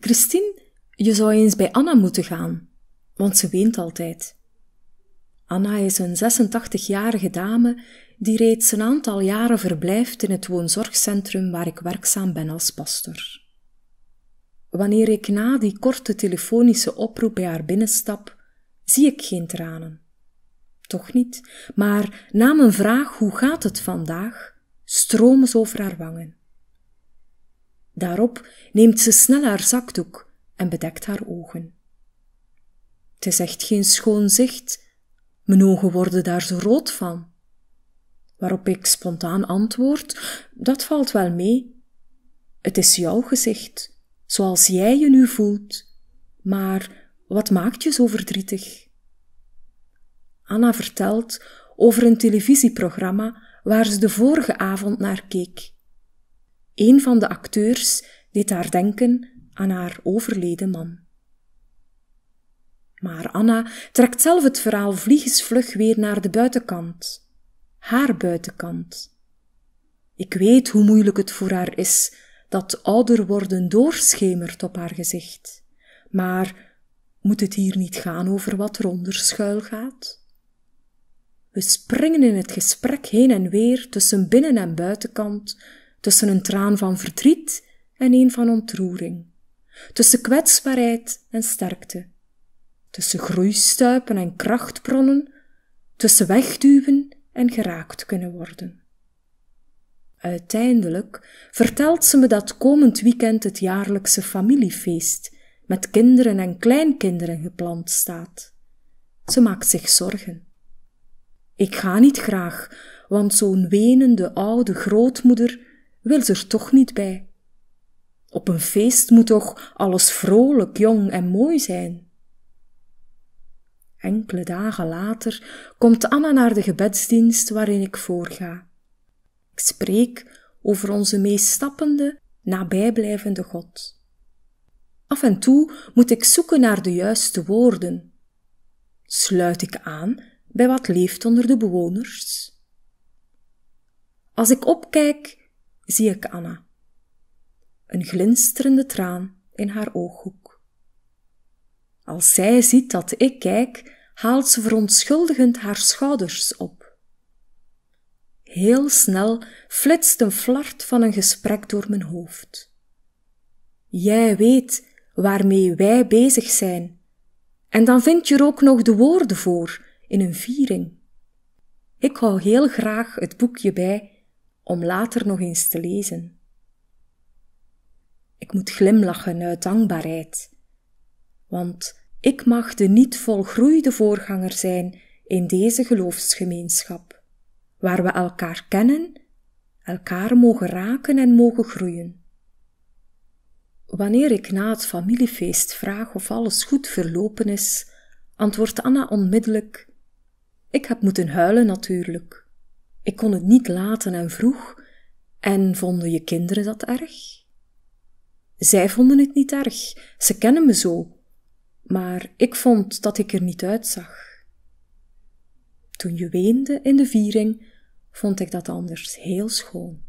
Christine, je zou eens bij Anna moeten gaan, want ze weent altijd. Anna is een 86-jarige dame die reeds een aantal jaren verblijft in het woonzorgcentrum waar ik werkzaam ben als pastor. Wanneer ik na die korte telefonische oproep bij haar binnenstap, zie ik geen tranen. Toch niet, maar na mijn vraag hoe gaat het vandaag, stromen ze over haar wangen. Daarop neemt ze snel haar zakdoek en bedekt haar ogen. Het is echt geen schoon zicht. Mijn ogen worden daar zo rood van. Waarop ik spontaan antwoord: Dat valt wel mee. Het is jouw gezicht, zoals jij je nu voelt. Maar wat maakt je zo verdrietig? Anna vertelt over een televisieprogramma waar ze de vorige avond naar keek. Een van de acteurs deed haar denken aan haar overleden man. Maar Anna trekt zelf het verhaal vliegensvlug weer naar de buitenkant, haar buitenkant. Ik weet hoe moeilijk het voor haar is dat ouder worden doorschemert op haar gezicht, maar moet het hier niet gaan over wat er onder schuil gaat? We springen in het gesprek heen en weer tussen binnen- en buitenkant, tussen een traan van verdriet en een van ontroering, tussen kwetsbaarheid en sterkte, tussen groeistuipen en krachtbronnen, tussen wegduwen en geraakt kunnen worden. Uiteindelijk vertelt ze me dat komend weekend het jaarlijkse familiefeest met kinderen en kleinkinderen gepland staat. Ze maakt zich zorgen. Ik ga niet graag, want zo'n wenende oude grootmoeder wil ze er toch niet bij. Op een feest moet toch alles vrolijk, jong en mooi zijn. Enkele dagen later komt Anna naar de gebedsdienst waarin ik voorga. Ik spreek over onze meestappende, nabijblijvende God. Af en toe moet ik zoeken naar de juiste woorden. Sluit ik aan bij wat leeft onder de bewoners? Als ik opkijk, zie ik Anna. Een glinsterende traan in haar ooghoek. Als zij ziet dat ik kijk, haalt ze verontschuldigend haar schouders op. Heel snel flitst een flart van een gesprek door mijn hoofd. Jij weet waarmee wij bezig zijn, en dan vind je er ook nog de woorden voor in een viering. Ik hou heel graag het boekje bij om later nog eens te lezen. Ik moet glimlachen uit dankbaarheid, want ik mag de niet volgroeide voorganger zijn in deze geloofsgemeenschap, waar we elkaar kennen, elkaar mogen raken en mogen groeien. Wanneer ik na het familiefeest vraag of alles goed verlopen is, antwoordt Anna onmiddellijk: Ik heb moeten huilen natuurlijk. Ik kon het niet laten en vroeg: En vonden je kinderen dat erg? Zij vonden het niet erg, ze kennen me zo. Maar ik vond dat ik er niet uitzag. Toen je weende in de viering, vond ik dat anders heel schoon.